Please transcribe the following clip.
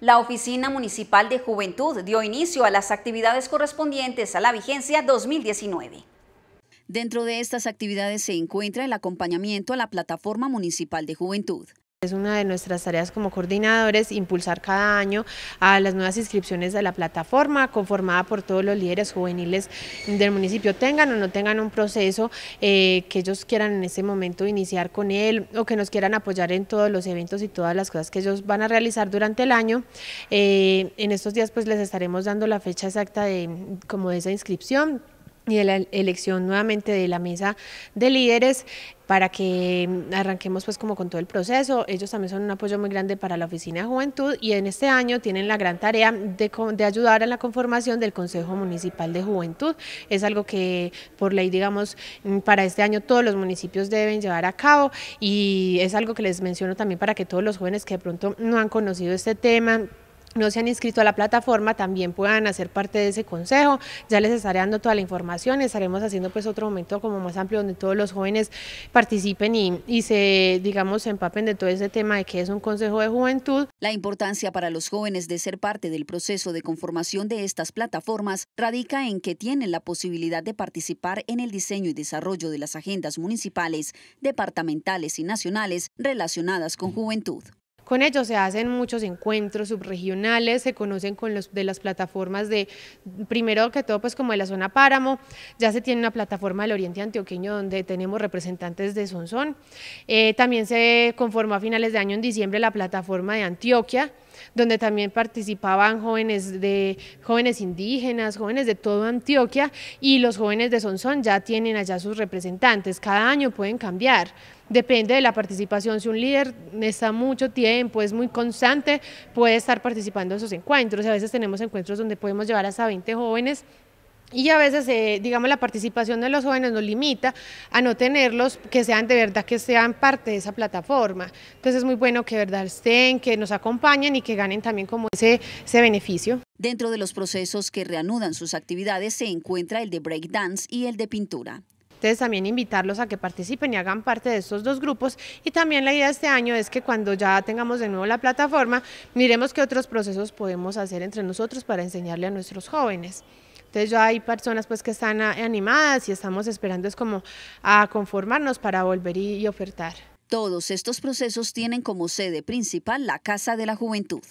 la Oficina Municipal de Juventud dio inicio a las actividades correspondientes a la vigencia 2019. Dentro de estas actividades se encuentra el acompañamiento a la Plataforma Municipal de Juventud. Es una de nuestras tareas como coordinadores impulsar cada año a las nuevas inscripciones de la plataforma conformada por todos los líderes juveniles del municipio, tengan o no tengan un proceso eh, que ellos quieran en ese momento iniciar con él o que nos quieran apoyar en todos los eventos y todas las cosas que ellos van a realizar durante el año. Eh, en estos días pues les estaremos dando la fecha exacta de, como de esa inscripción y de la elección nuevamente de la mesa de líderes para que mm, arranquemos pues como con todo el proceso. Ellos también son un apoyo muy grande para la Oficina de Juventud y en este año tienen la gran tarea de, de ayudar a la conformación del Consejo Municipal de Juventud. Es algo que por ley, digamos, mm, para este año todos los municipios deben llevar a cabo y es algo que les menciono también para que todos los jóvenes que de pronto no han conocido este tema, no se han inscrito a la plataforma, también puedan hacer parte de ese consejo. Ya les estaré dando toda la información, estaremos haciendo pues otro momento como más amplio donde todos los jóvenes participen y, se, digamos, empapen de todo ese tema de qué es un consejo de juventud. La importancia para los jóvenes de ser parte del proceso de conformación de estas plataformas radica en que tienen la posibilidad de participar en el diseño y desarrollo de las agendas municipales, departamentales y nacionales relacionadas con juventud. Con ellos se hacen muchos encuentros subregionales, se conocen con los de las plataformas de, primero que todo, pues como de la zona Páramo, ya se tiene una plataforma del Oriente Antioqueño donde tenemos representantes de Sonsón. Eh, también se conformó a finales de año en diciembre la plataforma de Antioquia, donde también participaban jóvenes de jóvenes indígenas, jóvenes de todo Antioquia y los jóvenes de Sonsón ya tienen allá sus representantes. Cada año pueden cambiar. Depende de la participación. Si un líder está mucho tiempo, es muy constante, puede estar participando en esos encuentros. A veces tenemos encuentros donde podemos llevar hasta 20 jóvenes y a veces, eh, digamos, la participación de los jóvenes nos limita a no tenerlos, que sean de verdad, que sean parte de esa plataforma. Entonces es muy bueno que de verdad estén, que nos acompañen y que ganen también como ese, ese beneficio. Dentro de los procesos que reanudan sus actividades se encuentra el de breakdance y el de pintura. Entonces también invitarlos a que participen y hagan parte de estos dos grupos. Y también la idea de este año es que cuando ya tengamos de nuevo la plataforma, miremos qué otros procesos podemos hacer entre nosotros para enseñarle a nuestros jóvenes. Entonces ya hay personas pues que están eh, animadas y estamos esperando es como a conformarnos para volver y ofertar. Todos estos procesos tienen como sede principal la Casa de la Juventud.